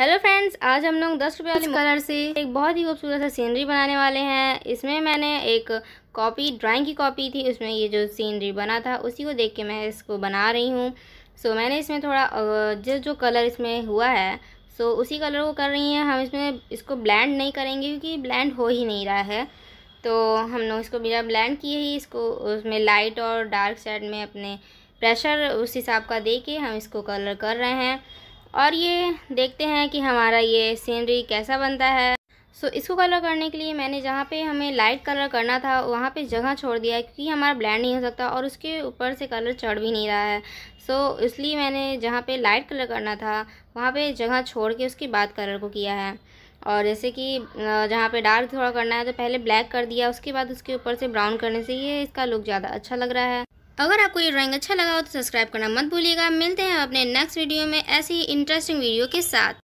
hello friends आज हम लोग दस रुपये वाले कलर से एक बहुत ही खूबसूरत सा सीनरी बनाने वाले हैं इसमें मैंने एक कॉपी ड्राइंग की कॉपी थी उसमें ये जो सीनरी बना था उसी को देख के मैं इसको बना रही हूँ सो so, मैंने इसमें थोड़ा जो जो कलर इसमें हुआ है सो so, उसी कलर को कर रही हैं हम इसमें इसको ब्लैंड नहीं करेंगे क्योंकि ब्लैंड हो ही नहीं रहा है तो हम लोग इसको बिना ब्लैंड किए ही इसको उसमें लाइट और डार्क साइड में अपने प्रेशर उस हिसाब का दे के हम इसको कलर कर रहे हैं और ये देखते हैं कि हमारा ये सीनरी कैसा बनता है सो so, इसको कलर करने के लिए मैंने जहाँ पे हमें लाइट कलर करना था वहाँ पे जगह छोड़ दिया है क्योंकि हमारा ब्लैंड नहीं हो सकता और उसके ऊपर से कलर चढ़ भी नहीं रहा है सो so, इसलिए मैंने जहाँ पे लाइट कलर करना था वहाँ पे जगह छोड़ के उसके बाद कलर को किया है और जैसे कि जहाँ पे डार्क थोड़ा करना है तो पहले ब्लैक कर दिया उसके बाद उसके ऊपर से ब्राउन करने से ये इसका लुक ज़्यादा अच्छा लग रहा है अगर आपको ये ड्राइंग अच्छा लगा हो तो सब्सक्राइब करना मत भूलिएगा मिलते हैं अपने नेक्स्ट वीडियो में ऐसी ही इंटरेस्टिंग वीडियो के साथ